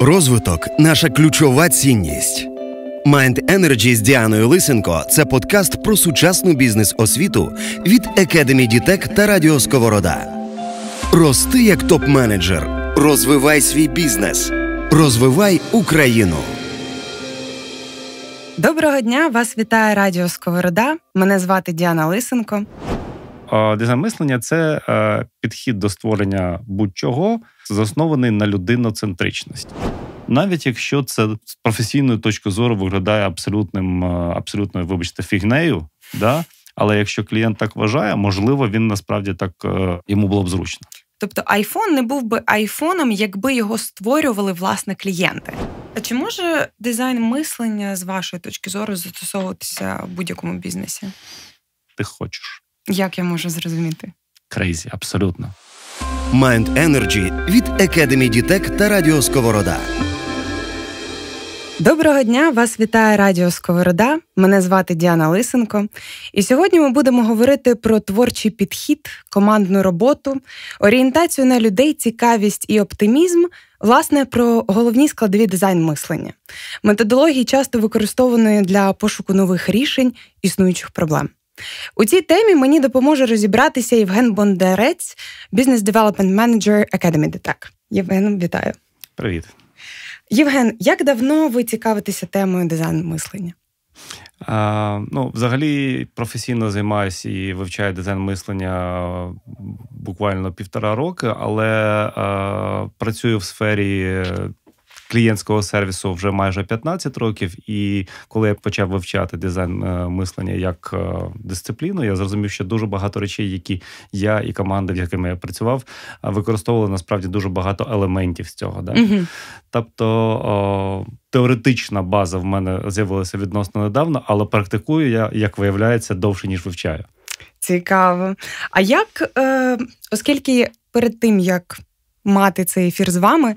Розвиток наша ключова цінність. Mind Energy з Діаною Лисенко це подкаст про сучасну бізнес-освіту від Academy Дітек та Радіо Сковорода. Рости як топ-менеджер. Розвивай свій бізнес. Розвивай Україну. Доброго дня. Вас вітає Радіо Сковорода. Мене звати Діана Лисенко дизайн-мислення це е, підхід до створення будь-чого, заснований на людиноцентричності. Навіть якщо це з професійної точки зору виглядає абсолютним, е, абсолютною, вибачте, фігнею, да? але якщо клієнт так вважає, можливо, він насправді так е, йому було б зручно. Тобто iPhone не був би айфоном, якби його створювали власне клієнти. А чи може дизайн мислення з вашої точки зору застосовуватися в будь-якому бізнесі? Ти хочеш. Як я можу зрозуміти? Крейзі, абсолютно. Mind Energy від Academy Дітек та Радіо Сковорода. Доброго дня! Вас вітає Радіо Сковорода. Мене звати Діана Лисенко. І сьогодні ми будемо говорити про творчий підхід, командну роботу, орієнтацію на людей, цікавість і оптимізм. Власне, про головні складові дизайн мислення, методології, часто використованої для пошуку нових рішень існуючих проблем. У цій темі мені допоможе розібратися Євген Бондарець, бізнес девелопмент менеджер Academy Detect. Євген, вітаю. Привіт. Євген, як давно ви цікавитеся темою дизайн мислення? А, ну, Взагалі професійно займаюся і вивчаю дизайн мислення буквально півтора роки, але а, працюю в сфері клієнтського сервісу вже майже 15 років. І коли я почав вивчати дизайн е, мислення як е, дисципліну, я зрозумів, що дуже багато речей, які я і команда, в якими я працював, е, використовували насправді дуже багато елементів з цього. Да? Угу. Тобто. Теоретична база в мене з'явилася відносно недавно, але практикую я, як виявляється, довше ніж вивчаю. Цікаво. А як, е, оскільки перед тим як мати цей ефір з вами.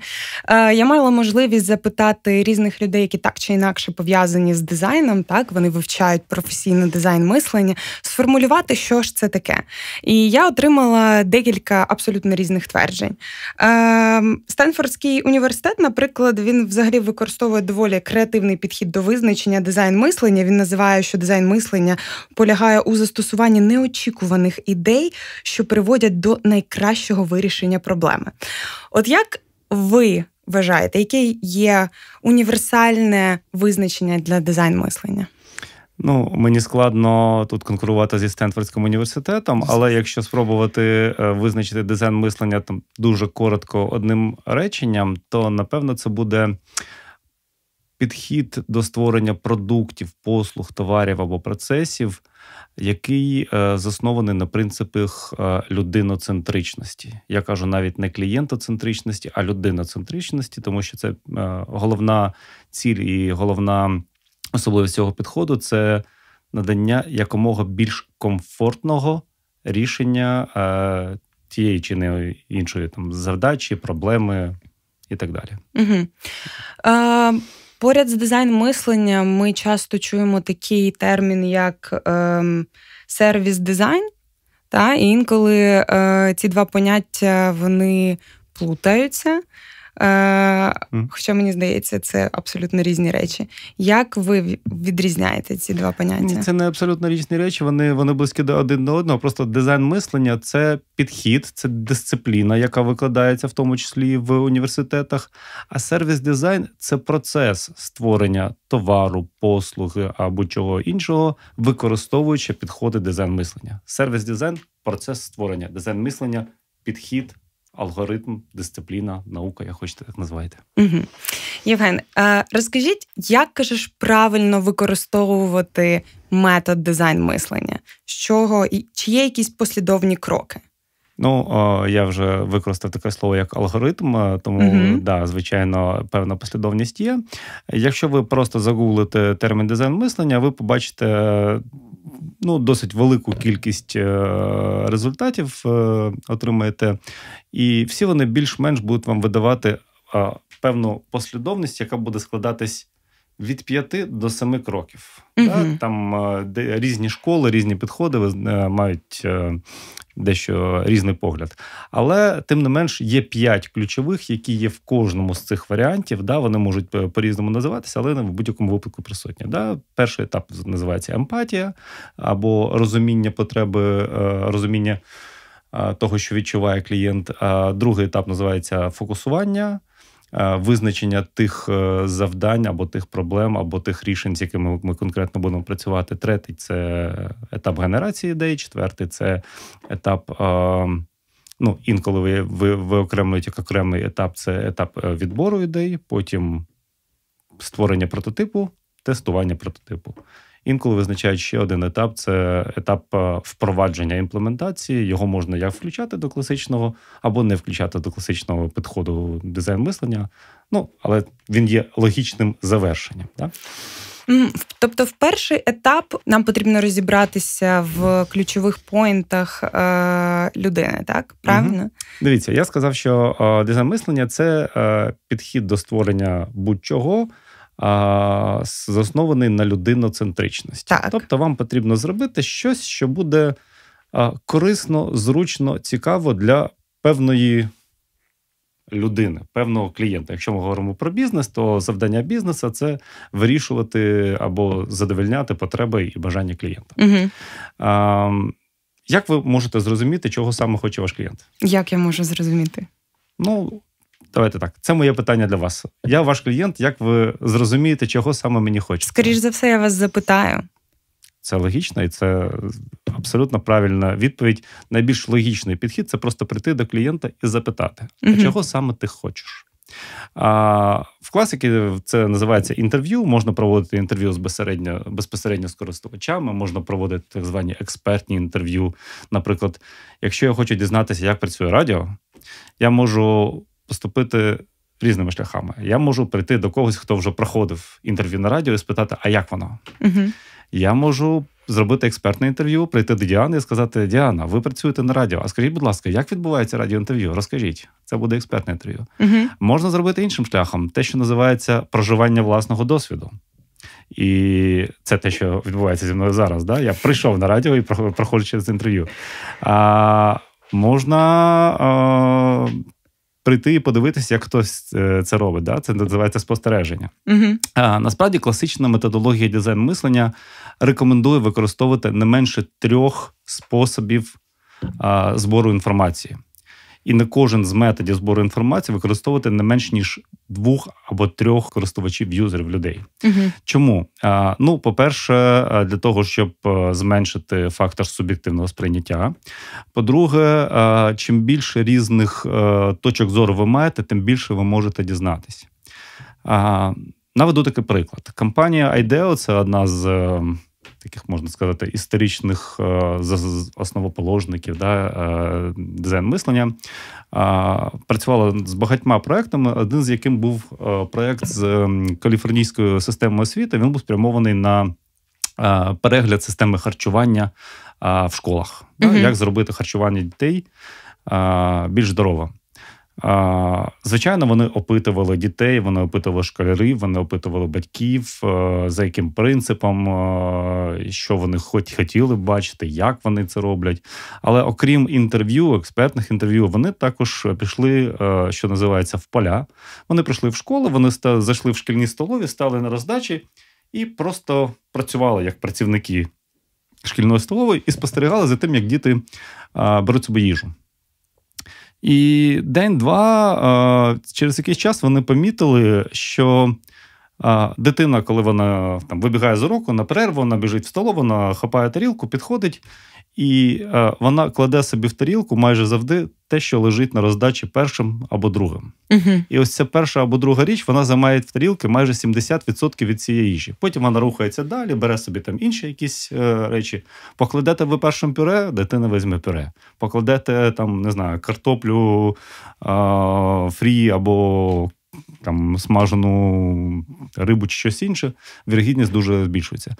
Е, я мала можливість запитати різних людей, які так чи інакше пов'язані з дизайном. Так вони вивчають професійно дизайн мислення, сформулювати, що ж це таке. І я отримала декілька абсолютно різних тверджень. Е, Стенфордський університет, наприклад, він взагалі використовує доволі креативний підхід до визначення дизайн мислення. Він називає, що дизайн мислення полягає у застосуванні неочікуваних ідей, що приводять до найкращого вирішення проблеми. От як ви вважаєте, яке є універсальне визначення для дизайн мислення? Ну, мені складно тут конкурувати зі Стенфордським університетом, але якщо спробувати е, визначити дизайн мислення там дуже коротко одним реченням, то напевно це буде підхід до створення продуктів, послуг, товарів або процесів який е, заснований на принципах е, людиноцентричності. Я кажу навіть не клієнтоцентричності, а людиноцентричності, тому що це е, головна ціль і головна особливість цього підходу це надання якомога більш комфортного рішення тієї чи не іншої там завдачі, проблеми і так далі. Угу. А... Поряд з дизайн мислення ми часто чуємо такий термін, як ем, сервіс дизайн. Та? інколи е, ці два поняття вони плутаються. Е, хоча мені здається, це абсолютно різні речі. Як ви відрізняєте ці два поняття? Це не абсолютно різні речі. Вони вони близькі до один до одного. Просто дизайн мислення це підхід, це дисципліна, яка викладається в тому числі в університетах. А сервіс дизайн це процес створення товару, послуги або чого іншого, використовуючи підходи дизайн мислення. Сервіс дизайн процес створення, дизайн мислення, підхід алгоритм, дисципліна, наука, як хочете так називаєте. Угу. Євген, е, розкажіть, як кажеш правильно використовувати метод дизайн мислення? З чого і чи є якісь послідовні кроки? Ну, я вже використав таке слово як алгоритм, е, тому uh-huh. да, звичайно, певна послідовність є. Якщо ви просто загуглите термін дизайн мислення, ви побачите ну, досить велику кількість е, результатів е, отримаєте, і всі вони більш-менш будуть вам видавати е, певну послідовність, яка буде складатись від 5 до 7 кроків. Угу. Так? Там е, де, різні школи, різні підходи е, мають е, дещо різний погляд. Але тим не менш є 5 ключових, які є в кожному з цих варіантів. Да? Вони можуть по-різному називатися, але не в будь-якому випадку присутні. Да? Перший етап називається емпатія або розуміння потреби, розуміння того, що відчуває клієнт. Другий етап називається фокусування. Е, визначення тих е, завдань або тих проблем, або тих рішень, з якими ми конкретно будемо працювати. Третій це етап генерації ідей, четвертий це етап. Е, ну, інколи ви ви виокремлюють як окремий етап це етап відбору ідей, потім створення прототипу, тестування прототипу. Інколи визначають ще один етап це етап е, впровадження імплементації. Його можна як включати до класичного, або не включати до класичного підходу дизайн мислення. Ну, але він є логічним завершенням. Так? Тобто, в перший етап нам потрібно розібратися в ключових поінтах е, людини, так правильно? Угу. Дивіться, я сказав, що е, дизайн мислення це підхід до створення будь-чого а, заснований на людиноцентричності. Так. Тобто, вам потрібно зробити щось, що буде а, корисно, зручно, цікаво для певної людини, певного клієнта. Якщо ми говоримо про бізнес, то завдання бізнесу це вирішувати або задовольняти потреби і бажання клієнта. Угу. А, як ви можете зрозуміти, чого саме хоче ваш клієнт? Як я можу зрозуміти? Ну, Давайте так. Це моє питання для вас. Я ваш клієнт. Як ви зрозумієте, чого саме мені хочеться? Скоріше за все, я вас запитаю. Це логічно, і це абсолютно правильна відповідь. Найбільш логічний підхід це просто прийти до клієнта і запитати, угу. чого саме ти хочеш. А В класики це називається інтерв'ю. Можна проводити інтерв'ю з безпосередньо, безпосередньо з користувачами, можна проводити так звані експертні інтерв'ю. Наприклад, якщо я хочу дізнатися, як працює радіо, я можу поступити різними шляхами. Я можу прийти до когось, хто вже проходив інтерв'ю на радіо і спитати, а як воно? Угу. Я можу зробити експертне інтерв'ю, прийти до Діани і сказати: Діана, ви працюєте на радіо. А скажіть, будь ласка, як відбувається радіоінтерв'ю? Розкажіть, це буде експертне інтерв'ю. Угу. Можна зробити іншим шляхом, те, що називається проживання власного досвіду. І це те, що відбувається зі мною зараз. Да? Я прийшов на радіо і проходжу через інтерв'ю. А, Можна прийти і подивитися, як хтось е, це робить. Да? Це називається спостереження. Угу. А, Насправді класична методологія дизайн мислення рекомендує використовувати не менше трьох способів а, збору інформації і на кожен з методів збору інформації використовувати не менш ніж двох або трьох користувачів юзерів людей. Угу. Чому? Ну, по-перше, для того, щоб зменшити фактор суб'єктивного сприйняття. По-друге, чим більше різних точок зору ви маєте, тим більше ви можете дізнатись. Наведу такий приклад. Компанія IDEO – це одна з. Ем, таких можна сказати історичних е, основоположників да, е, дизайн-мислення. Працювала з багатьма проектами, один з яким був е, проект з каліфорнійською системою освіти. Він був спрямований на перегляд системи харчування в школах, mm як зробити харчування дітей більш здоровим. Звичайно, вони опитували дітей, вони опитували школярів, вони опитували батьків, е, за яким принципом, е, що вони хоч хотіли бачити, як вони це роблять. Але окрім інтерв'ю, експертних інтерв'ю, вони також пішли, е, що називається, в поля. Вони прийшли в школу, вони зайшли в шкільні столові, стали на роздачі і просто працювали як працівники шкільної столової і спостерігали за тим, як діти беруть собі їжу. І день-два через якийсь час вони помітили, що дитина, коли вона там вибігає з уроку на перерву, вона біжить в столову, вона хапає тарілку, підходить і е, вона кладе собі в тарілку майже завжди те, що лежить на роздачі першим або другим. Uh-huh. І ось ця перша або друга річ вона займає в тарілки майже 70% від цієї їжі. Потім вона рухається далі, бере собі там інші якісь е, речі. Покладете ви першим пюре, дитина візьме пюре. Покладете там, не знаю, картоплю е, фрі або там смажену рибу чи щось інше, вірогідність дуже збільшується.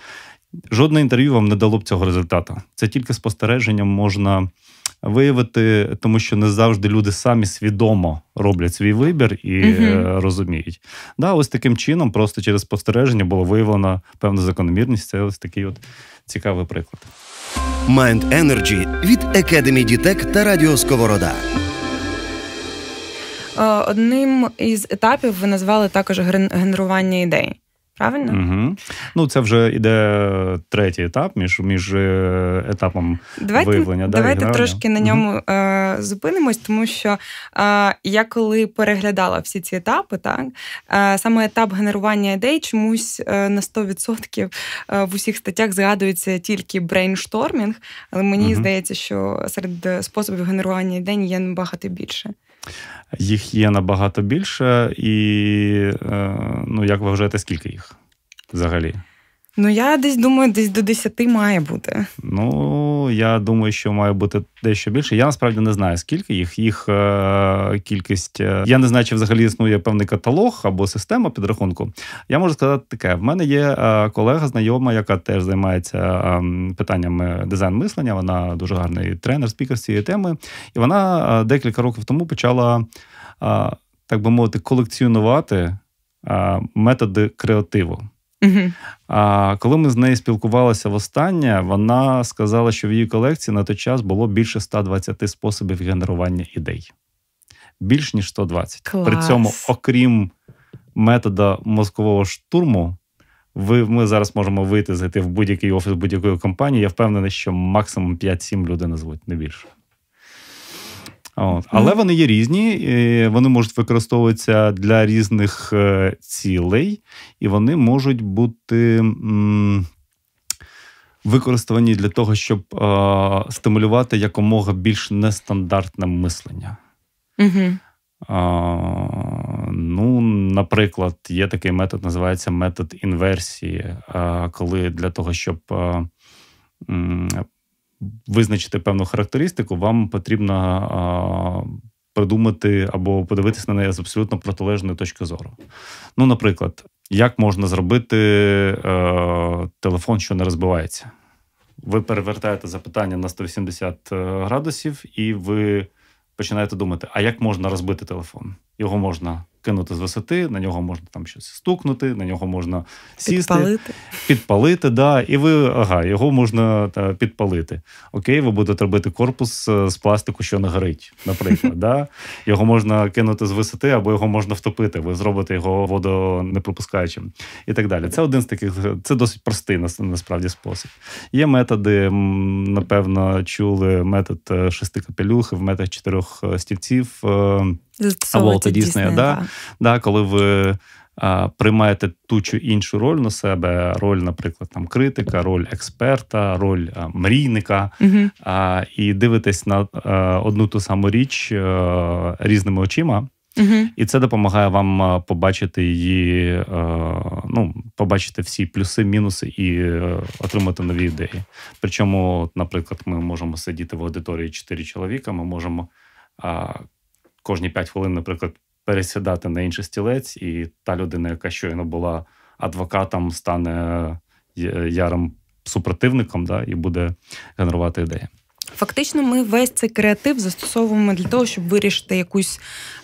Жодне інтерв'ю вам не дало б цього результату. Це тільки спостереженням можна виявити, тому що не завжди люди самі свідомо роблять свій вибір і uh розуміють. Да, Ось таким чином, просто через спостереження було виявлено певна закономірність. Це ось такий от цікавий приклад. Mind Energy від Academy Дітек та Радіо Сковорода. Е, одним із етапів ви назвали також генерування ідей. Правильно? Угу. Ну, це вже іде третій етап між між е, етапом давайте, виявлення. Давайте да, трошки на ньому угу. е, зупинимось, тому що е, я коли переглядала всі ці етапи, так е, саме етап генерування ідей чомусь е, на 100% е, в усіх статтях згадується тільки брейнштормінг, але мені угу. здається, що серед способів генерування ідей є набагато більше. Їх є набагато більше, і е, ну як ви вважаєте, скільки їх взагалі? Ну, я десь думаю, десь до 10 має бути. Ну, я думаю, що має бути дещо більше. Я насправді не знаю, скільки їх. Їх е- кількість. Е- я не знаю, чи взагалі існує певний каталог або система підрахунку. Я можу сказати таке: в мене є е- колега, знайома, яка теж займається ем, питаннями дизайн мислення. Вона дуже гарний тренер, спікер цієї теми. І вона е, декілька років тому почала, е, так би мовити, колекціонувати е, методи креативу. А коли ми з нею спілкувалися востаннє, вона сказала, що в її колекції на той час було більше 120 способів генерування ідей. Більш ніж 120. Клас. При цьому, окрім метода мозкового штурму, ви ми зараз можемо вийти зайти в будь-який офіс будь-якої компанії. Я впевнений, що максимум 5-7 людей назвуть, не більше. От. Але вони є різні, і вони можуть використовуватися для різних е, цілей, і вони можуть бути м- використані для того, щоб е- стимулювати якомога більш нестандартне мислення. Угу. А, ну, Наприклад, є такий метод, називається метод інверсії, а, коли для того, щоб а, е, м- визначити певну характеристику, вам потрібно придумати або подивитися на неї з абсолютно протилежної точки зору. Ну, наприклад, як можна зробити е, телефон, що не розбивається? Ви перевертаєте запитання на 180 е, градусів, і ви починаєте думати, а як можна розбити телефон? Його можна кинути з висоти, на нього можна там щось стукнути, на нього можна сісти, підпалити. підпалити да, І ви ага, його можна та, підпалити. Окей, ви будете робити корпус е, з пластику, що не горить, наприклад. да? Його можна кинути з висоти, або його можна втопити, ви зробите його водонепропускаючим і так далі. Це один з таких, це досить простий насправді спосіб. Є методи, напевно, чули метод е, шести капелюхів, метод чотирьох е, стільців. Або Діснея, да, да. да, коли ви а, приймаєте ту чи іншу роль на себе, роль, наприклад, там критика, роль експерта, роль а, мрійника, угу. а, і дивитесь на а, одну ту саму річ е, різними очима. Угу. І це допомагає вам побачити її, е, ну побачити всі плюси, мінуси і е, отримати нові ідеї. Причому, наприклад, ми можемо сидіти в аудиторії чотири чоловіка, ми можемо кожні 5 хвилин, наприклад, пересідати на інший стілець, і та людина, яка щойно була адвокатом, стане ярим супротивником да, і буде генерувати ідею. Фактично, ми весь цей креатив застосовуємо для того, щоб вирішити якусь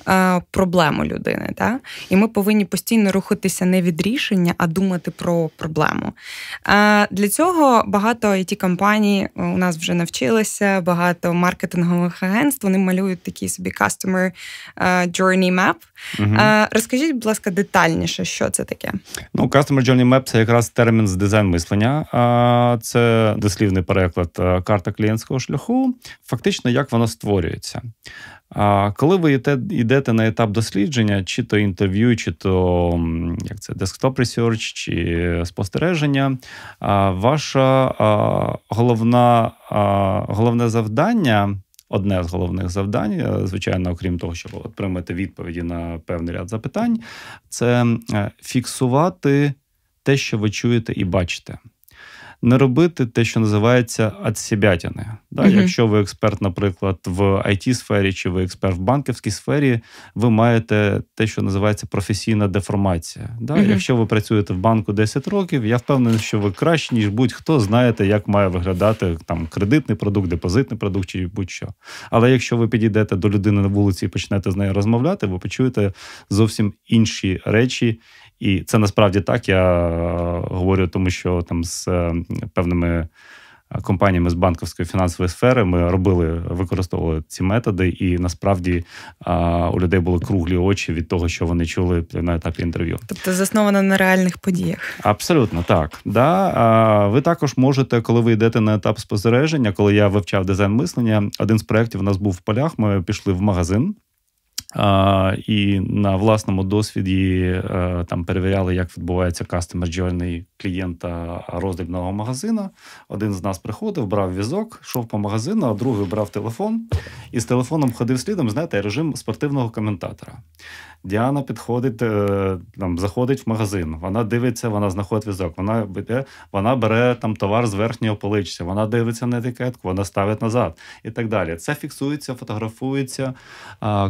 е, проблему людини. Та? І ми повинні постійно рухатися не від рішення, а думати про проблему. Е, для цього багато it компаній е, у нас вже навчилися, багато маркетингових агентств вони малюють такі собі customer е, journey map, Угу. Розкажіть, будь ласка, детальніше, що це таке? Ну, Customer Journey Map – це якраз термін з дизайн мислення, це дослівний переклад карта клієнтського шляху. Фактично, як воно створюється. Коли ви йдете на етап дослідження, чи то інтерв'ю, чи то як це десктоп ресерч, чи спостереження, ваша головна, головне завдання одне з головних завдань, е, звичайно, окрім того, щоб отримати відповіді на певний ряд запитань, це е, фіксувати те, що ви чуєте і бачите не робити те, що називається адсібятяни, Да? mm Якщо ви експерт, наприклад, в it сфері чи ви експерт в банківській сфері, ви маєте те, що називається професійна деформація. Да? mm Якщо ви працюєте в банку 10 років, я впевнений, що ви краще ніж будь-хто знаєте, як має виглядати там кредитний продукт, депозитний продукт чи будь-що. Але якщо ви підійдете до людини на вулиці і почнете з нею розмовляти, ви почуєте зовсім інші речі. І це насправді так. Я е, говорю, тому що там з е, певними е, компаніями з банківської фінансової сфери ми робили, використовували ці методи, і насправді у людей були круглі очі від того, що вони чули на етапі інтерв'ю. Тобто засновано на реальних подіях. Абсолютно так. Да. Ви також можете, коли ви йдете на етап спостереження, коли я вивчав дизайн мислення, один з проєктів у нас був в полях. Ми пішли в магазин. А, І на власному досвіді а, е, там перевіряли, як відбувається кастомер journey клієнта роздрібного магазина. Один з нас приходив, брав візок, йшов по магазину, а другий брав телефон і з телефоном ходив слідом. Знаєте, режим спортивного коментатора. Діана підходить, е, там заходить в магазин, вона дивиться, вона знаходить візок, вона бере, вона бере там товар з верхнього поличця, вона дивиться на етикетку, вона ставить назад і так далі. Це фіксується, фотографується.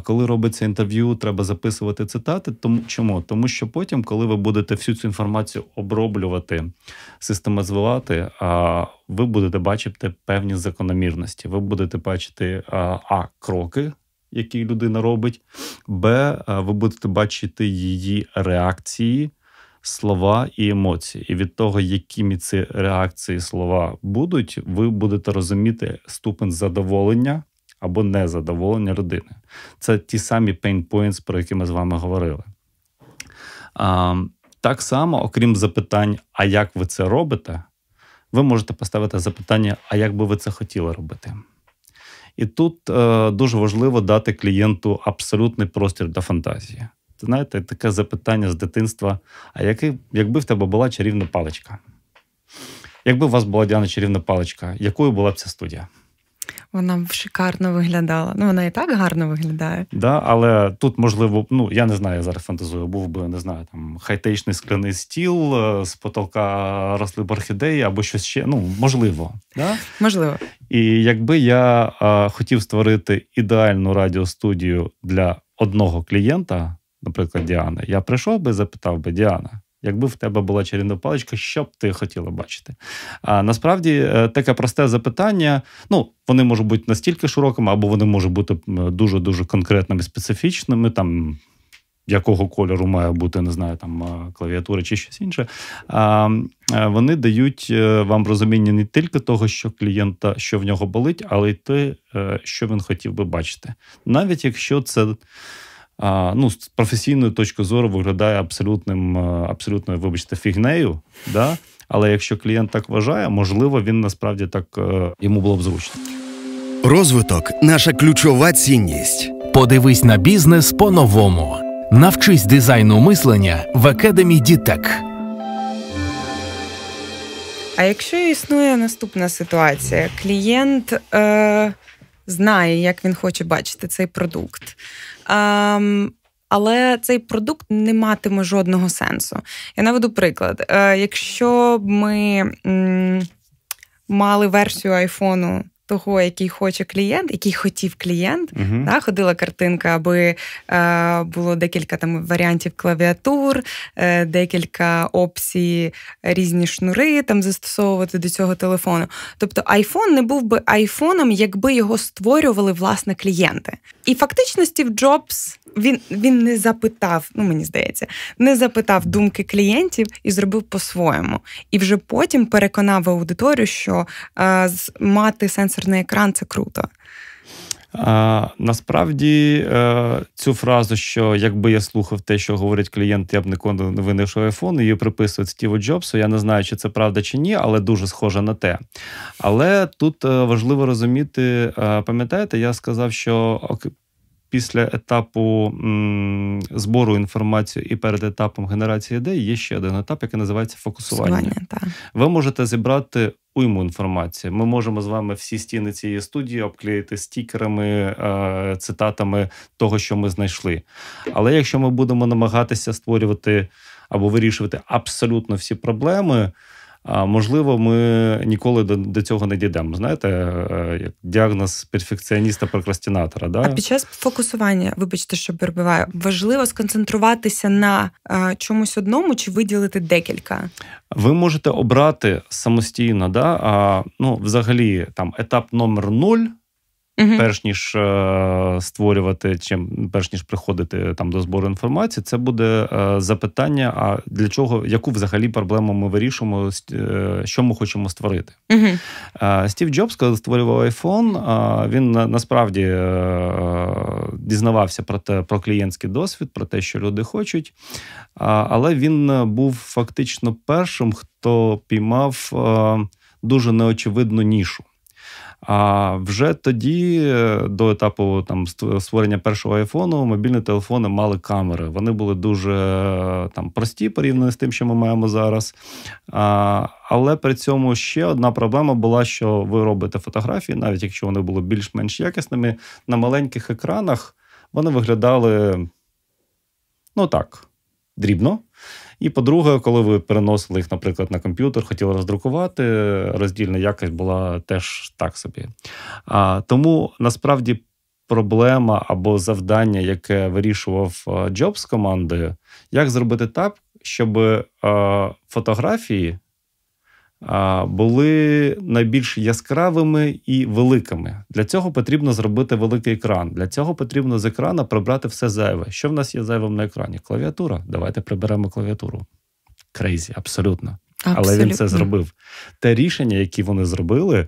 Коли робиться інтерв'ю, треба записувати цитати. Тому чому? Тому що потім, коли ви будете всю цю інформацію оброблювати, систематизувати, ви будете бачити певні закономірності. Ви будете бачити а кроки які людина робить, Б. Е, ви будете бачити її реакції, слова і емоції. І від того, якими ці реакції слова будуть, ви будете розуміти ступень задоволення або незадоволення людини. Це ті самі pain points, про які ми з вами говорили. Так само, окрім запитань, а як ви це робите, ви можете поставити запитання, а як би ви це хотіли робити. І тут е, дуже важливо дати клієнту абсолютний простір для фантазії. Ти знаєте, таке запитання з дитинства: а який, якби в тебе була чарівна паличка? Якби у вас була Діана чарівна паличка, якою була б ця студія? вона б шикарно виглядала. Ну вона і так гарно виглядає. Да, але тут можливо, ну я не знаю, я зараз фантазую. Був би не знаю, там хайтечний скляний стіл, е, з потолка росли б орхідеї або щось ще. Ну можливо, да? можливо. І якби я а, е, хотів створити ідеальну радіостудію для одного клієнта, наприклад, Діани, я прийшов би запитав би Діана. Якби в тебе була чарівна паличка, що б ти хотіла бачити? А насправді е, таке просте запитання. Ну, вони можуть бути настільки широкими, або вони можуть бути дуже дуже конкретними, специфічними, там якого кольору має бути, не знаю, там е, клавіатура чи щось інше. А, е, Вони дають вам розуміння не тільки того, що клієнта, що в нього болить, але й те, що він хотів би бачити. Навіть якщо це ну, з професійної точки зору виглядає абсолютним, е, абсолютно, вибачте, фігнею. Да? Але якщо клієнт так вважає, можливо, він насправді так е, йому було б зручно. Розвиток наша ключова цінність. Подивись на бізнес по-новому. Навчись дизайну мислення в Академі Дітек. А якщо існує наступна ситуація, клієнт. Е- знає, як він хоче бачити цей продукт. Ем, але цей продукт не матиме жодного сенсу. Я наведу приклад: Е, якщо ми м, мали версію айфону того, який хоче клієнт, який хотів клієнт. Uh-huh. Да, Ходила картинка, аби е, було декілька там варіантів клавіатур, е, декілька опцій, різні шнури там застосовувати до цього телефону. Тобто iPhone не був би айфоном, якби його створювали власне клієнти. І фактично Стів Джобс він він не запитав, ну мені здається, не запитав думки клієнтів і зробив по-своєму. І вже потім переконав аудиторію, що е, мати сенс сенсорний екран це круто. А, Насправді е, цю фразу, що якби я слухав те, що говорить клієнт, я б ніколи не винайшов iPhone, її приписують Стіву Джобсу. Я не знаю, чи це правда чи ні, але дуже схоже на те. Але тут е, важливо розуміти, е, пам'ятаєте, я сказав, що після етапу збору інформації і перед етапом генерації ідей є ще один етап, який називається фокусування. фокусування так. Ви можете зібрати уйму інформації. Ми можемо з вами всі стіни цієї студії обклеїти стікерами, е, цитатами того, що ми знайшли. Але якщо ми будемо намагатися створювати або вирішувати абсолютно всі проблеми. А можливо, ми ніколи до, до цього не дійдемо. Знаєте, е, як діагноз перфекціоніста прокрастинатора Да? А під час фокусування, вибачте, що перебиваю, важливо сконцентруватися на е, чомусь одному чи виділити декілька. Ви можете обрати самостійно, да? а, ну, взагалі, там етап номер нуль uh Перш ніж е, створювати, чим перш ніж приходити там до збору інформації, це буде е, запитання: а для чого, яку взагалі проблему ми вирішуємо, е, що ми хочемо створити? Uh-huh. Стів Джобс, коли створював iPhone, е, він на, насправді е, дізнавався про те про клієнтський досвід, про те, що люди хочуть, але він був фактично першим, хто піймав дуже неочевидну нішу. А вже тоді, е, до етапу там створення першого айфону, мобільні телефони мали камери. Вони були дуже е, там прості порівняно з тим, що ми маємо зараз. А, Але при цьому ще одна проблема була, що ви робите фотографії, навіть якщо вони були більш-менш якісними, на маленьких екранах вони виглядали ну так, дрібно. І по-друге, коли ви переносили їх, наприклад, на комп'ютер, хотіли роздрукувати, роздільна якість була теж так собі. А, Тому насправді. Проблема або завдання, яке вирішував Джоб з командою, як зробити так, щоб фотографії були найбільш яскравими і великими. Для цього потрібно зробити великий екран. Для цього потрібно з екрана прибрати все зайве. Що в нас є зайвим на екрані? Клавіатура. Давайте приберемо клавіатуру. Крейзі, абсолютно. абсолютно. Але він це зробив. Те рішення, які вони зробили.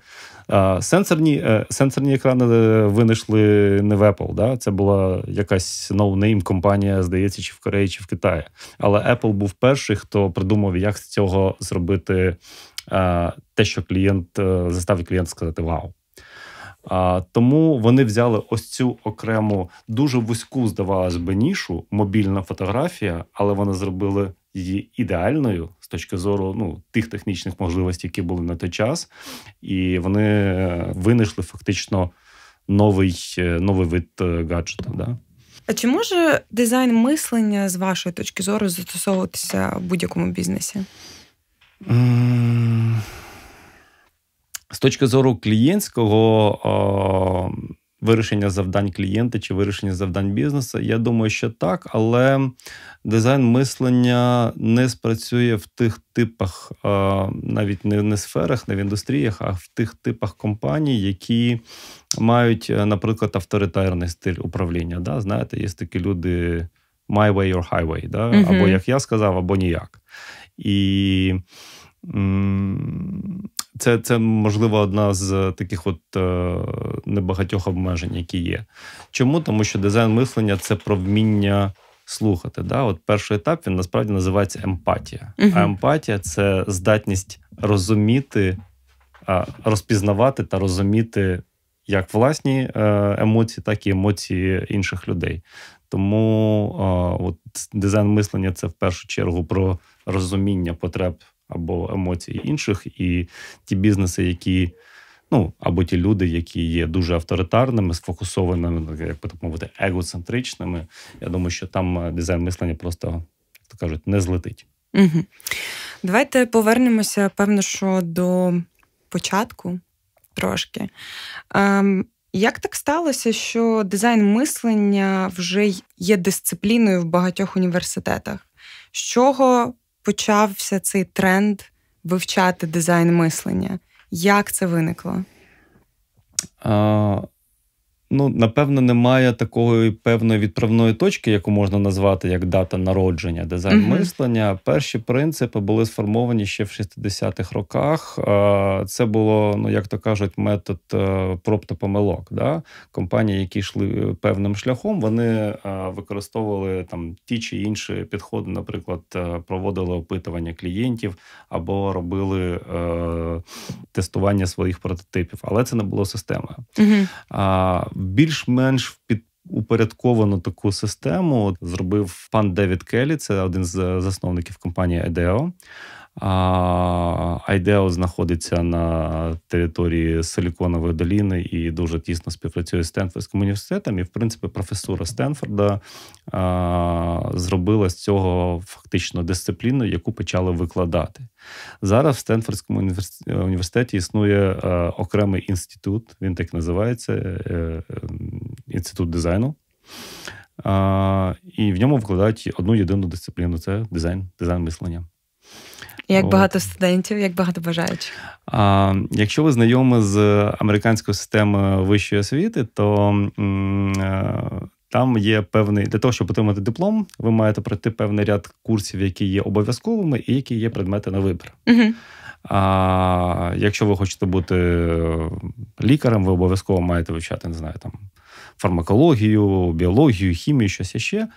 Сенсорні е, сенсорні екрани е, винайшли не в Apple. Да? Це була якась ноунейм компанія, здається, чи в Кореї, чи в Китаї. Але Apple був перший, хто придумав, як з цього зробити Е, те, що клієнт е, заставить клієнт сказати Вау. Тому вони взяли ось цю окрему, дуже вузьку, здавалось би, нішу, мобільна фотографія, але вони зробили її ідеальною з точки зору ну, тих технічних можливостей, які були на той час, і вони е, винайшли фактично новий новий вид гаджета. Да? А чи може дизайн мислення з вашої точки зору застосовуватися в будь-якому бізнесі? З точки зору клієнтського о, вирішення завдань клієнта чи вирішення завдань бізнесу, я думаю, що так, але дизайн мислення не спрацює в тих типах, о, навіть не, не сферах, не в індустріях, а в тих типах компаній, які мають, е, наприклад, авторитарний стиль управління. Да? Знаєте, є такі люди. My way or highway, да? або як я сказав, або ніяк. І це, це можливо, одна з таких от е, небагатьох обмежень, які є. Чому? Тому що дизайн мислення це про вміння. Слухати, да, от перший етап він насправді називається емпатія. Uh-huh. А емпатія це здатність розуміти, розпізнавати та розуміти як власні е, емоції, так і емоції інших людей. Тому а, от дизайн мислення це в першу чергу про розуміння потреб або емоцій інших, і ті бізнеси, які ну або ті люди, які є дуже авторитарними, сфокусованими, ну, як би так мовити, егоцентричними. Я думаю, що там е, дизайн мислення просто як то кажуть не злетить. Угу. Давайте повернемося, певно, що до початку трошки. Ем, як так сталося, що дизайн мислення вже є дисципліною в багатьох університетах? З чого почався цей тренд вивчати дизайн мислення? Як це виникло? ну, напевно, немає такої певної відправної точки, яку можна назвати як дата народження дизайн мислення. Mm-hmm. Перші принципи були сформовані ще в 60-х роках. Е, це було, ну як то кажуть, метод е, проб та помилок. Да? Компанії, які йшли е, певним шляхом, вони використовували там ті чи інші підходи, наприклад, проводили опитування клієнтів або робили е, тестування своїх прототипів, але це не було системою. Mm-hmm більш-менш під. Упорядковану таку систему зробив пан Девід Келі, це один з е, засновників компанії Edeo. Айдео знаходиться на території Силіконової доліни і дуже тісно співпрацює з Стенфордським університетом. І, в принципі, професура Стенфорда а, зробила з цього фактично дисципліну, яку почали викладати. Зараз в Стенфордському університеті існує е, окремий інститут, він так називається е, інститут дизайну. І в ньому викладають одну єдину дисципліну це дизайн, дизайн мислення. Як От. багато студентів, як багато бажаючих. А, Якщо ви знайомі з американською системою вищої освіти, то м- е, там є певний для того, щоб отримати диплом, ви маєте пройти певний ряд курсів, які є обов'язковими і які є предмети на вибір. Угу. А, Якщо ви хочете бути лікарем, ви обов'язково маєте вивчати не знаю, там фармакологію, біологію, хімію, щось ще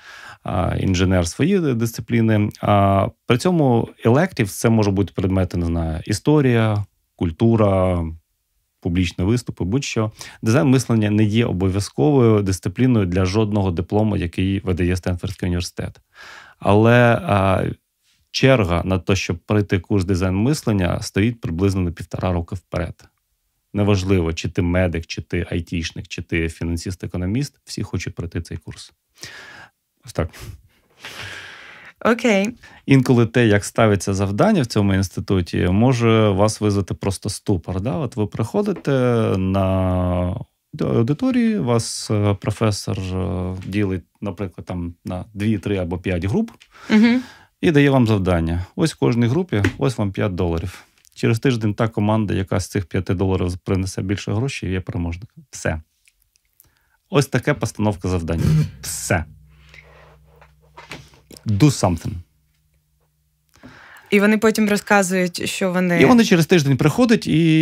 інженер свої дисципліни. А при цьому електив це може бути предмети, не знаю, історія, культура, публічні виступи, будь-що. Дизайн мислення не є обов'язковою дисципліною для жодного диплому, який видає Стенфордський університет. Але а, черга на те, щоб пройти курс дизайн мислення, стоїть приблизно на півтора роки вперед. Неважливо, чи ти медик, чи ти айтішник, чи ти фінансист-економіст, всі хочуть пройти цей курс. Ось так. Окей. Інколи те, як ставиться завдання в цьому інституті, може вас визвати просто ступор. Да? От ви приходите на аудиторії, вас е, професор е, ділить, наприклад, там на 2, 3 або 5 груп угу. і дає вам завдання. Ось в кожній групі, ось вам 5 доларів. Через тиждень та команда, яка з цих 5 доларів принесе більше грошей, є переможником. Все. Ось таке постановка завдання. Все. do something. І вони потім розказують, що вони. І вони через тиждень приходять і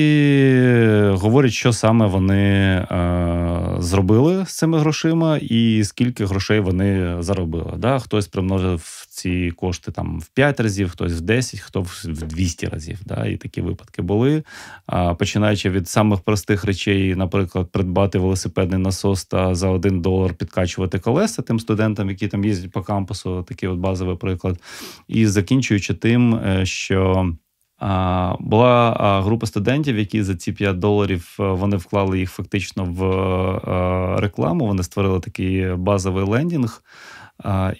е, говорять, що саме вони е, зробили з цими грошима, і скільки грошей вони заробили. Да? Хтось примножив ці кошти там в 5 разів, хтось в 10, хто в 200 разів. Да? І такі випадки були. А, Починаючи від самих простих речей, наприклад, придбати велосипедний насос та за один долар підкачувати колеса тим студентам, які там їздять по кампусу, такий от базовий приклад, і закінчуючи тим. Е, що була група студентів, які за ці 5 доларів е, вони вклали їх фактично в е, рекламу. Вони створили такий базовий лендінг,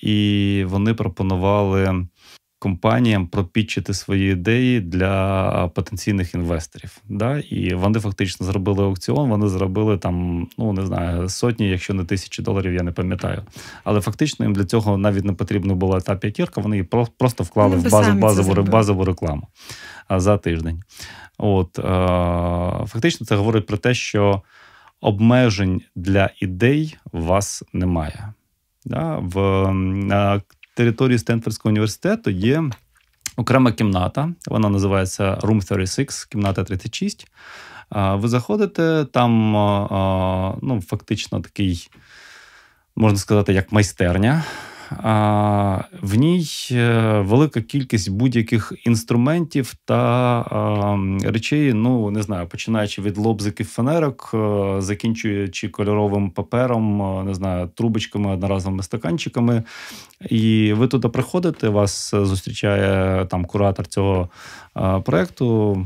і вони пропонували компаніям пропітчити свої ідеї для потенційних інвесторів. Да? І вони фактично зробили аукціон, вони зробили там, ну не знаю, сотні, якщо не тисячі доларів, я не пам'ятаю. Але фактично їм для цього навіть не потрібна була та п'ятірка, вони її просто вклали ну, в базу, базову, базову рекламу за тиждень. От е, Фактично, це говорить про те, що обмежень для ідей у вас немає. Да, В території Стенфордського університету є окрема кімната. Вона називається Room 36, кімната 36. Ви заходите, там ну, фактично такий, можна сказати, як майстерня в ній е, велика кількість будь-яких інструментів та речей. Ну не знаю, починаючи від лобзиків фанерок, е, закінчуючи кольоровим папером, е, не знаю, трубочками, одноразовими стаканчиками. І ви туди приходите, вас зустрічає там куратор цього проекту.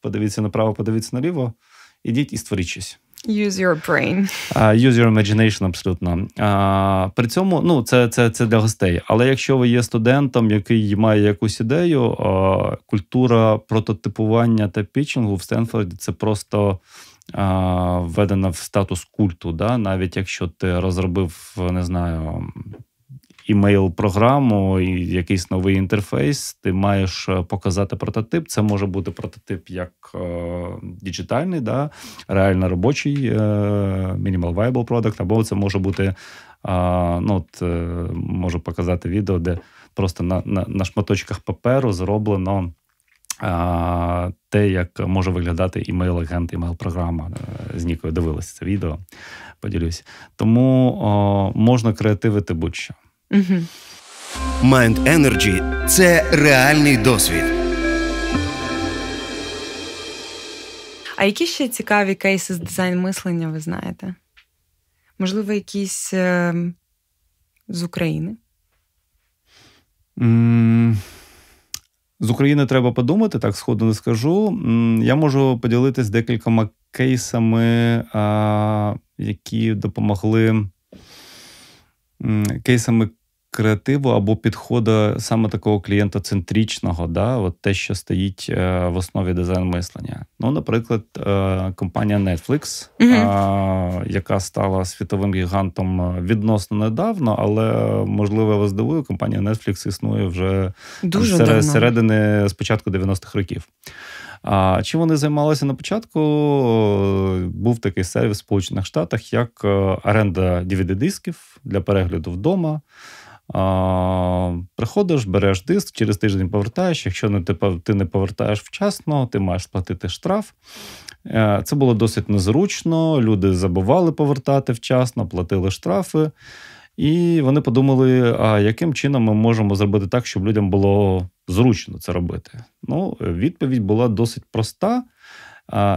Подивіться направо, подивіться наліво, ідіть і створіть щось. Use your brain. use your imagination, абсолютно. при цьому ну, це це, це для гостей. Але якщо ви є студентом, який має якусь ідею, культура прототипування та пічингу в Стенфорді це просто введена в статус культу. Да? Навіть якщо ти розробив, не знаю, імейл-програму, і якийсь новий інтерфейс, ти маєш е, показати прототип. Це може бути прототип як е, діджитальний, да, реально робочий, е, minimal viable product, або це може бути. А, ну, от, е, Можу показати відео, де просто на на, на шматочках паперу зроблено а, те, як може виглядати імейл-агент, імейл-програма. Е, з Нікою дивилася це відео, поділюсь. Тому о, можна креативити будь-що. Mind Energy – це реальний досвід. А які ще цікаві кейси з дизайн мислення ви знаєте? Можливо, якісь е, з України? Mm, з України треба подумати, так сходу не скажу. я можу поділитись декількома кейсами, які допомогли. Кейсами креативу або підходу саме такого клієнтоцентричного, да, от те, що стоїть е, в основі дизайн мислення. Ну, наприклад, е, компанія Netflix, mm-hmm. яка стала світовим гігантом відносно недавно, але можливо я вас здивую, компанія Netflix існує вже Дуже серед, давно. середини спочатку 90-х років. А чим вони займалися на початку? Був такий сервіс в Сполучених Штатах, як е, оренда dvd дисків для перегляду вдома. Приходиш, береш диск, через тиждень повертаєш. Якщо не ти не повертаєш вчасно, ти маєш платити штраф. Е, це було досить незручно. Люди забували повертати вчасно, платили штрафи. І вони подумали, а яким чином ми можемо зробити так, щоб людям було зручно це робити. Ну, відповідь була досить проста.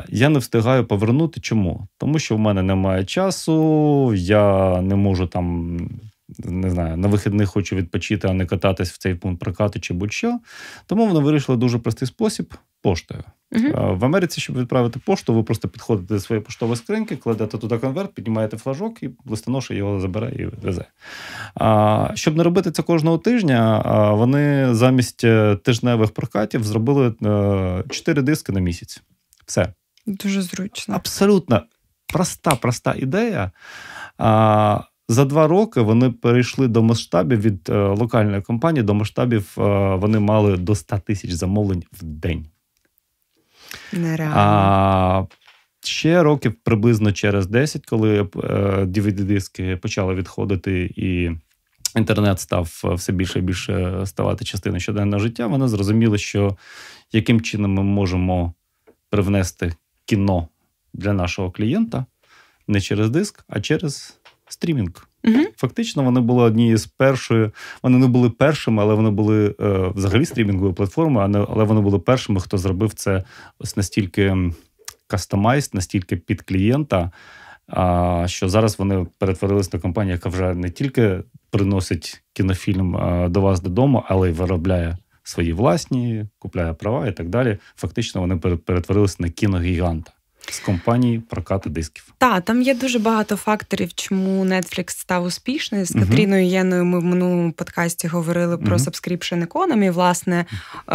Я не встигаю повернути. Чому? Тому що в мене немає часу, я не можу там не знаю, на вихідних хочу відпочити, а не кататись в цей пункт прокату чи будь-що. Тому вони вирішили дуже простий спосіб поштою. Uh-huh. В Америці, щоб відправити пошту, ви просто підходите до своєї поштової скриньки, кладете туди конверт, піднімаєте флажок і листоноша його забере і везе. А, Щоб не робити це кожного тижня, вони замість е, тижневих прокатів зробили е, чотири диски на місяць. Все. Дуже зручно. Абсолютно проста, проста ідея. А, за два роки вони перейшли до масштабів від е, локальної компанії до масштабів, е, вони мали до 100 тисяч замовлень в день. Нереально. А ще років приблизно через 10, коли е, DVD-диски почали відходити, і інтернет став е, все більше і більше ставати частиною щоденного життя, вони зрозуміли, що яким чином ми можемо привнести кіно для нашого клієнта не через диск, а через стрімінг. Угу. Фактично, вони були однією з першої. Вони не були першими, але вони були е, взагалі стрімінговою платформою, але вони були першими, хто зробив це ось настільки кастомайз, настільки під клієнта. А що зараз вони перетворились на компанію, яка вже не тільки приносить кінофільм е, до вас додому, але й виробляє свої власні, купляє права і так далі. Фактично, вони перетворилися на кіногіганта з компанії прокату дисків. Так, там є дуже багато факторів, чому Netflix став успішним. З uh-huh. Катріною Єною ми в минулому подкасті говорили про uh-huh. subscription economy. Власне, е,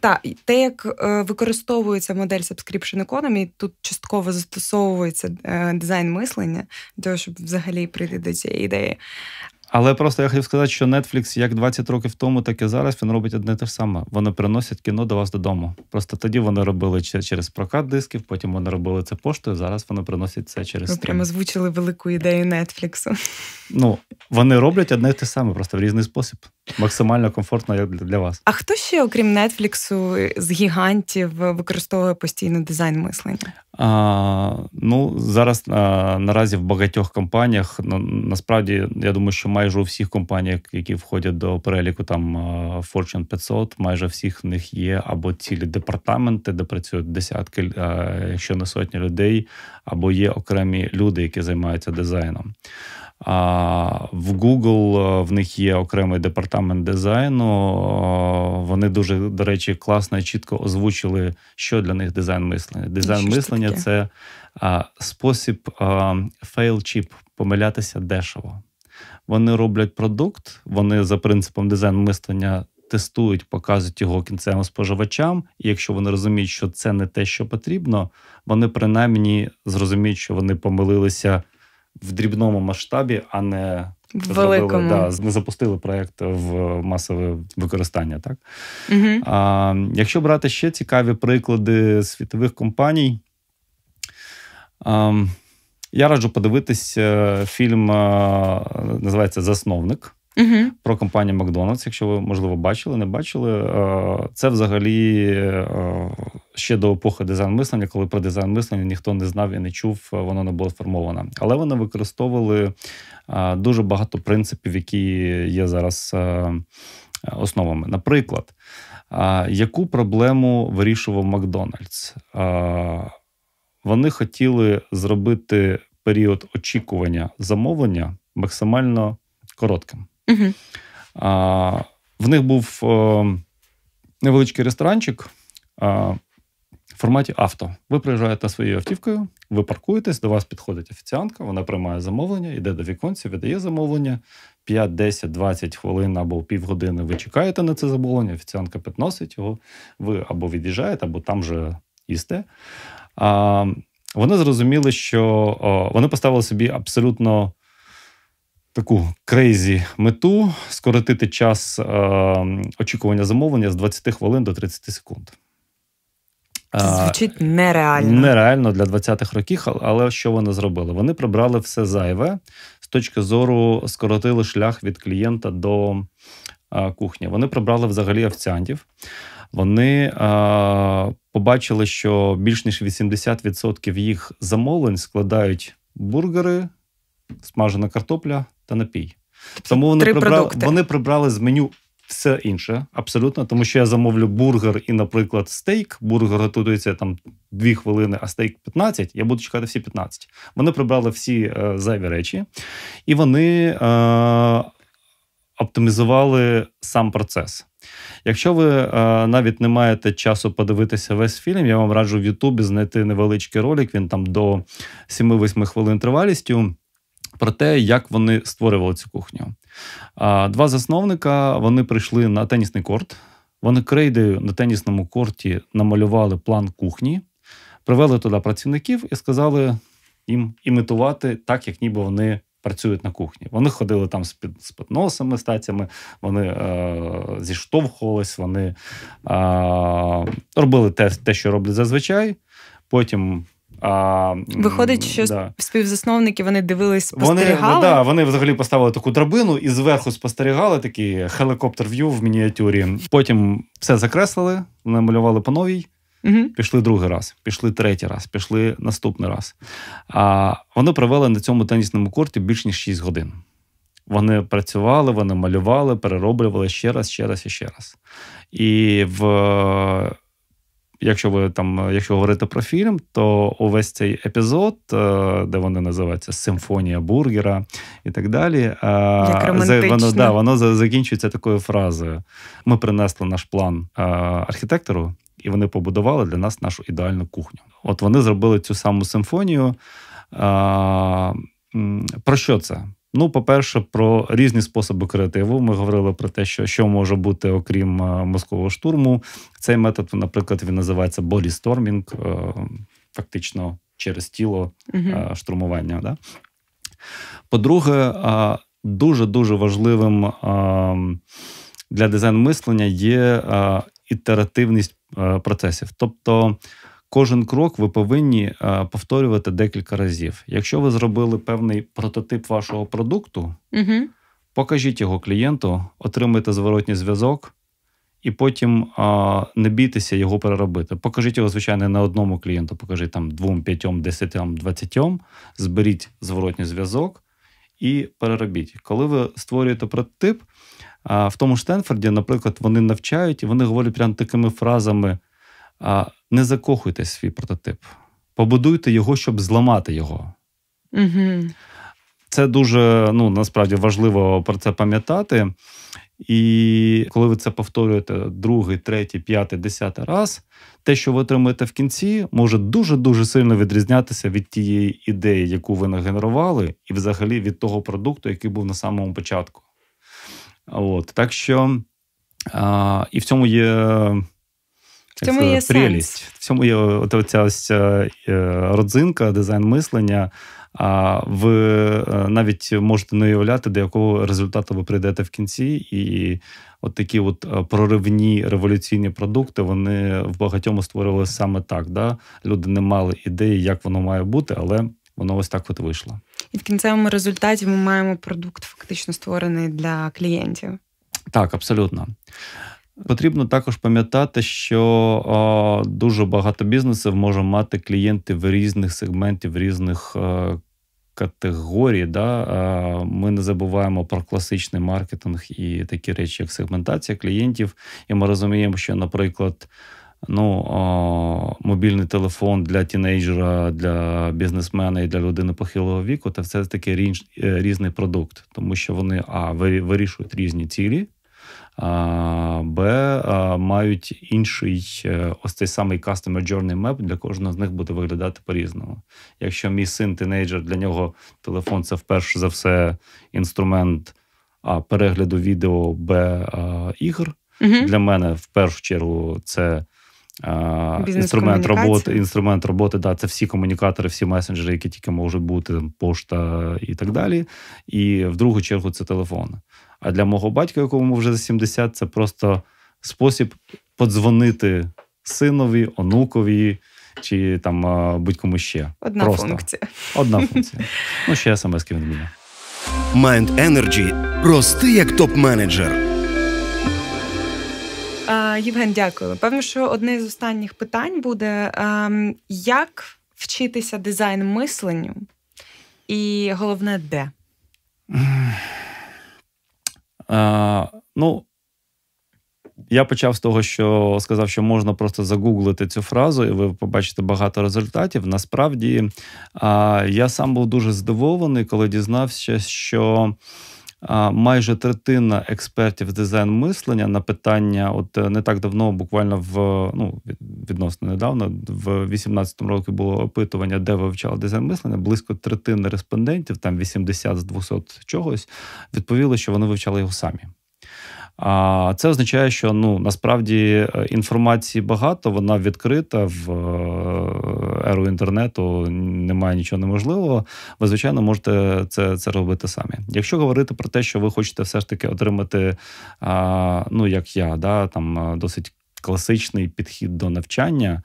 та те, як е, використовується модель subscription economy, тут частково застосовується е, дизайн мислення, для того, щоб взагалі прийти до цієї ідеї. Але просто я хотів сказати, що Netflix, як 20 років тому, так і зараз, він робить одне те ж саме. Вони приносять кіно до вас додому. Просто тоді вони робили це через прокат дисків, потім вони робили це поштою. Зараз вони приносять це через Ми прямо звучили велику ідею Нетфліксу. Ну вони роблять одне те саме, просто в різний спосіб максимально комфортно як для вас. А хто ще, окрім Нетфліксу, з гігантів використовує постійно дизайн мислення? А, Ну зараз а, наразі в багатьох компаніях на, насправді я думаю, що майже у всіх компаніях, які входять до переліку там Fortune 500, майже всіх в них є або цілі департаменти, де працюють десятки, а, якщо не сотні людей, або є окремі люди, які займаються дизайном. В Google е, в них є окремий департамент дизайну. Е, вони дуже, до речі, класно і чітко озвучили, що для них дизайн мислення. Дизайн мислення це спосіб фейл-чіп, помилятися дешево. Вони роблять продукт, вони за принципом дизайн мислення. Тестують, показують його кінцевим споживачам, і якщо вони розуміють, що це не те, що потрібно, вони принаймні зрозуміють, що вони помилилися в дрібному масштабі, а не Великому. Зробили, да, запустили проект в масове використання. Так угу. а, якщо брати ще цікаві приклади світових компаній, а, ем, я раджу подивитись е, фільм, е, називається Засновник угу. про компанію Макдональдс. Якщо ви можливо бачили, не бачили, е, це взагалі е, ще до епохи дизайн-мислення, коли про дизайн мислення ніхто не знав і не чув, е, воно не було сформовано. Але вони використовували дуже багато принципів, які є зараз основами. Наприклад, яку проблему вирішував Макдональдс? Вони хотіли зробити період очікування замовлення максимально коротким. А, В них був е, невеличкий ресторанчик а, в форматі авто. Ви приїжджаєте своєю автівкою, ви паркуєтесь, до вас підходить офіціантка, вона приймає замовлення, йде до віконця, видає замовлення. 5, 10, 20 хвилин або півгодини ви чекаєте на це замовлення, офіціантка підносить його, ви або від'їжджаєте, або там же їсте. А, Вони зрозуміли, що о, вони поставили собі абсолютно таку крейзі мету скоротити час е, очікування замовлення з 20 хвилин до 30 секунд. Це звучить нереально. Нереально для 20-х років, але що вони зробили? Вони прибрали все зайве з точки зору скоротили шлях від клієнта до е, кухні. Вони прибрали взагалі офіціантів. Вони е, побачили, що більш ніж 80% їх замовлень складають бургери, смажена картопля та напій. Тобто тому вони прибрали, вони прибрали з меню все інше, абсолютно, тому що я замовлю бургер і, наприклад, стейк. Бургер готується там 2 хвилини, а стейк 15. Я буду чекати всі 15. Вони прибрали всі е, зайві речі, і вони е, оптимізували сам процес. Якщо ви е, навіть не маєте часу подивитися весь фільм, я вам раджу в Ютубі знайти невеличкий ролик. Він там до 7-8 хвилин тривалістю про те, як вони створювали цю кухню. Два засновника вони прийшли на тенісний корт. Вони крейдою на тенісному корті намалювали план кухні, привели туди працівників і сказали їм імітувати так, як ніби вони. Працюють на кухні. Вони ходили там з під з підносами, стацями, вони е, зіштовхувались, вони е, робили те, те, що роблять зазвичай. Потім а, Виходить, що да. співзасновники вони дивились, спостерігали? Вони, да, вони взагалі поставили таку драбину і зверху спостерігали такий хелікоптер в'ю в мініатюрі. Потім все закреслили, намалювали по новій. Угу. Пішли другий раз, пішли третій раз, пішли наступний раз. А Вони провели на цьому тенісному корті більш ніж 6 годин. Вони працювали, вони малювали, перероблювали ще раз, ще раз і ще раз. І в якщо ви там, е, якщо говорити про фільм, то увесь цей епізод, е, де вони називаються Симфонія бургера і так далі, е, Як воно да, воно закінчується такою фразою: ми принесли наш план архітектору, і вони побудували для нас нашу ідеальну кухню. От вони зробили цю саму симфонію. Про що це? Ну, по-перше, про різні способи креативу. Ми говорили про те, що що може бути окрім е, мозкового штурму. Цей метод, наприклад, він називається бодістормінг, е, фактично через тіло uh штурмування. Да? По-друге, дуже дуже важливим для дизайн мислення є ітеративність процесів. Тобто Кожен крок ви повинні е, повторювати декілька разів. Якщо ви зробили певний прототип вашого продукту, угу. покажіть його клієнту, отримайте зворотній зв'язок. І потім а, не бійтеся його переробити. Покажіть його, звичайно, не одному клієнту, покажіть там двом, п'ятьом, десятьом, двадцятьом, зберіть зворотній зв'язок і переробіть. Коли ви створюєте прототип, а, в тому Стенфорді, наприклад, вони навчають і вони говорять прям такими фразами: не закохуйте свій прототип, побудуйте його, щоб зламати його. Угу. Це дуже ну, насправді важливо про це пам'ятати. І коли ви це повторюєте другий, третій, п'ятий, десятий раз, те, що ви отримаєте в кінці, може дуже-дуже сильно відрізнятися від тієї ідеї, яку ви нагенерували, і взагалі від того продукту, який був на самому початку. От, Так що а, і в цьому є в цьому є прелість. Сенс. В цьому є от ця е, е, родзинка, дизайн мислення. А ви е, навіть можете не уявляти, до якого результату ви прийдете в кінці, і от такі от проривні революційні продукти вони в багатьому створювали саме так. Да? Люди не мали ідеї, як воно має бути, але воно ось так от вийшло. І в кінцевому результаті ми маємо продукт, фактично створений для клієнтів. Так, абсолютно. Потрібно також пам'ятати, що дуже багато бізнесів може мати клієнти в різних сегментів, різних е, категорій. Да? Ми не забуваємо про класичний маркетинг і такі речі, як сегментація клієнтів. І ми розуміємо, що, наприклад, ну, мобільний телефон для тінейджера, для бізнесмена і для людини похилого віку, це все таки е, різний продукт, тому що вони а, вирішують різні цілі. Б мають інший е, ось цей самий Customer Journey Map, для кожного з них буде виглядати по-різному. Якщо мій син тинейджер, для нього телефон це вперше за все інструмент а, перегляду відео Б ігр. mm Для мене в першу чергу це. Е, інструмент роботи, інструмент роботи, да, це всі комунікатори, всі месенджери, які тільки можуть бути, пошта і так далі. І в другу чергу це телефони. А для мого батька, якому вже за 70, це просто спосіб подзвонити синові, онукові. Чи там будь-кому ще одна Просто. функція. Одна функція. Ну ще смс-ки він буде. Mind Energy. Рости як топ-менеджер. Євген, дякую. Певно, що одне з останніх питань буде: ем, як вчитися дизайн мисленню, і головне, де? ну, я почав з того, що сказав, що можна просто загуглити цю фразу, і ви побачите багато результатів. Насправді, я сам був дуже здивований, коли дізнався, що майже третина експертів з дизайн мислення на питання, от е, не так давно, буквально в ну відносно недавно, в 18 році було опитування, де вивчали дизайн мислення. Близько третини респондентів, там 80 з 200 чогось, відповіли, що вони вивчали його самі. А це означає, що ну насправді е, інформації багато, вона відкрита в е, еру інтернету. Немає нічого неможливого. Ви звичайно можете це це робити самі. Якщо говорити про те, що ви хочете все ж таки отримати, ну як я, да, там е, досить. Класичний підхід до навчання,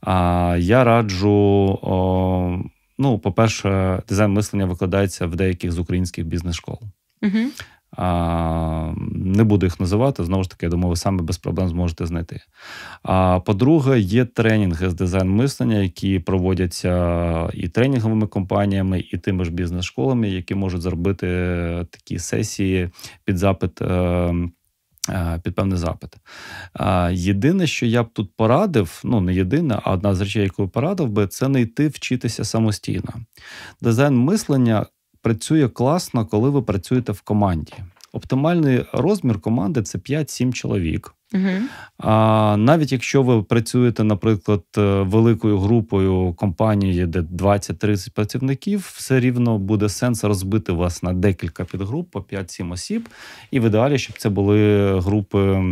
А, я раджу. О, ну, по-перше, дизайн мислення викладається в деяких з українських бізнес-школ. Угу. Не буду їх називати, знову ж таки, я думаю, ви саме без проблем зможете знайти. А по-друге, є тренінги з дизайн мислення, які проводяться і тренінговими компаніями, і тими ж бізнес-школами, які можуть зробити такі сесії під запит. Е, е, під певний запит. Єдине, що я б тут порадив, ну не єдине, а одна з речей, яку порадив би, це не йти вчитися самостійно. Дизайн мислення працює класно, коли ви працюєте в команді. Оптимальний розмір команди це 5-7 чоловік. Угу. А, Навіть якщо ви працюєте, наприклад, е, великою групою компанії, де 20-30 працівників, все рівно буде сенс розбити вас на декілька підгруп по 5-7 осіб. І в ідеалі, щоб це були групи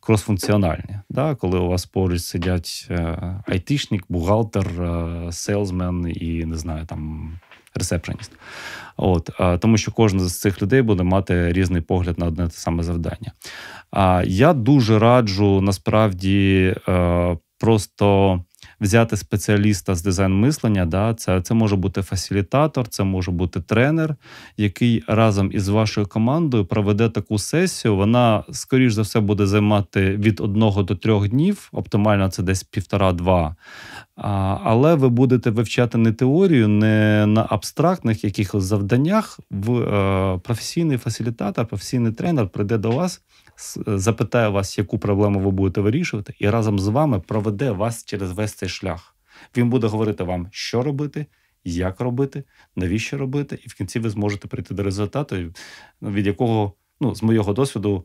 кросфункціональні. Да? Коли у вас поруч сидять е, айтішник, бухгалтер, е, селзмен і не знаю там ресепшеніст. От тому, що кожен з цих людей буде мати різний погляд на одне те саме завдання. я дуже раджу насправді е, просто взяти спеціаліста з дизайн мислення. Да, Це це може бути фасилітатор, це може бути тренер, який разом із вашою командою проведе таку сесію. Вона, скоріш за все, буде займати від одного до трьох днів, оптимально це десь півтора-два. Але ви будете вивчати не теорію, не на абстрактних якихось завданнях. В е, професійний фасилітатор, професійний тренер прийде до вас. Е, запитає вас, яку проблему ви будете вирішувати, і разом з вами проведе вас через весь цей шлях. Він буде говорити вам, що робити, як робити, навіщо робити, і в кінці ви зможете прийти до результату, ну, від якого, ну, з моєго досвіду,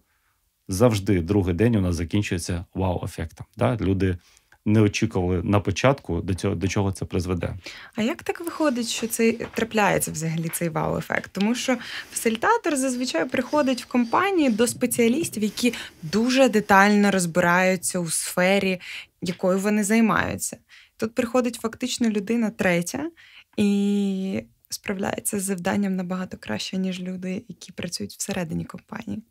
завжди другий день у нас закінчується вау-ефектом. Да? Люди не очікували на початку, до цього до чого це призведе. А як так виходить, що це трапляється взагалі цей вау-ефект? Тому що фасилітатор зазвичай приходить в компанії до спеціалістів, які дуже детально розбираються у сфері, якою вони займаються. Тут приходить фактично людина третя і справляється з завданням набагато краще, ніж люди, які працюють всередині компанії.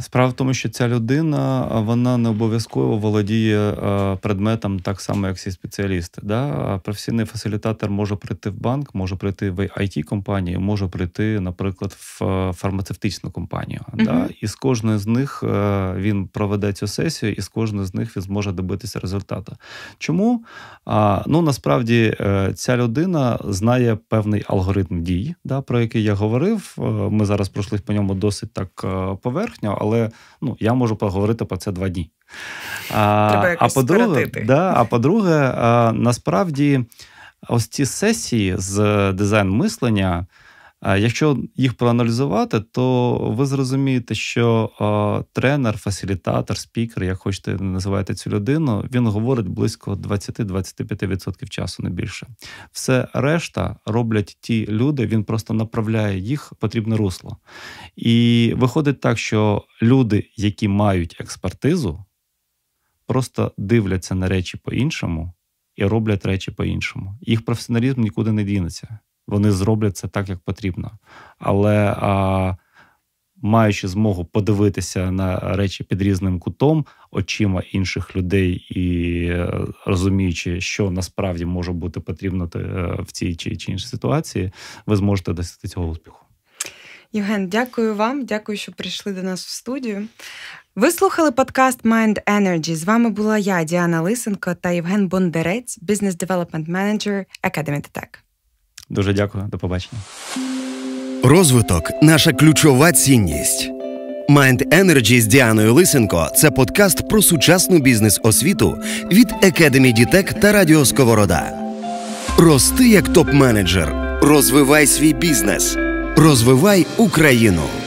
Справа в тому, що ця людина вона не обов'язково володіє предметом так само, як всі спеціалісти. Да? Професійний фасилітатор може прийти в банк, може прийти в it компанію може прийти, наприклад, в фармацевтичну компанію. uh Да? І з кожної з них він проведе цю сесію, і з кожної з них він зможе добитися результату. Чому? Ну насправді е, ця людина знає певний алгоритм дій, да, про який я говорив. Е, ми зараз пройшли по ньому досить так е, поверху поверхню, але ну, я можу поговорити про це два дні. А, Треба а по-друге, да, а по-друге, насправді ось ці сесії з дизайн мислення. Якщо їх проаналізувати, то ви зрозумієте, що тренер, фасилітатор, спікер, як хочете називати цю людину, він говорить близько 20-25% часу, не більше. Все решта роблять ті люди, він просто направляє їх в потрібне русло. І виходить так, що люди, які мають експертизу, просто дивляться на речі по-іншому і роблять речі по-іншому. Їх професіоналізм нікуди не дінеться вони зроблять це так, як потрібно. Але а, маючи змогу подивитися на речі під різним кутом, очима інших людей і е, розуміючи, що насправді може бути потрібно е, в цій чи, чи іншій ситуації, ви зможете досягти цього успіху. Євген, дякую вам. Дякую, що прийшли до нас в студію. Ви слухали подкаст Mind Energy. З вами була я, Діана Лисенко та Євген Бондарець, бізнес девелопмент менеджер Academy Tech. Дуже дякую, до побачення. Розвиток наша ключова цінність. Mind Energy з Діаною Лисенко це подкаст про сучасну бізнес-освіту від Academy Дітек та Радіо Сковорода. Рости як топ-менеджер. Розвивай свій бізнес. Розвивай Україну.